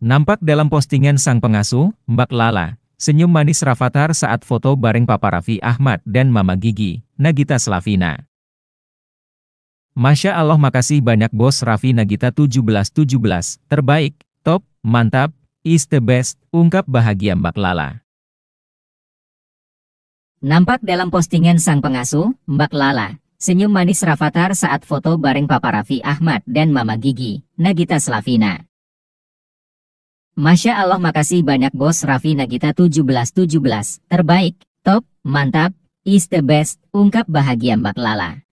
Nampak dalam postingan sang pengasuh, Mbak Lala, senyum manis Rafathar saat foto bareng Papa Raffi Ahmad dan Mama Gigi, Nagita Slavina. Masya Allah makasih banyak bos Raffi Nagita 1717, terbaik, top, mantap, is the best, ungkap bahagia Mbak Lala. Nampak dalam postingan sang pengasuh, Mbak Lala, senyum manis Rafathar saat foto bareng Papa Raffi Ahmad dan Mama Gigi, Nagita Slavina. Masya Allah makasih banyak bos Raffi Nagita 1717, terbaik, top, mantap, is the best, ungkap bahagia Mbak Lala.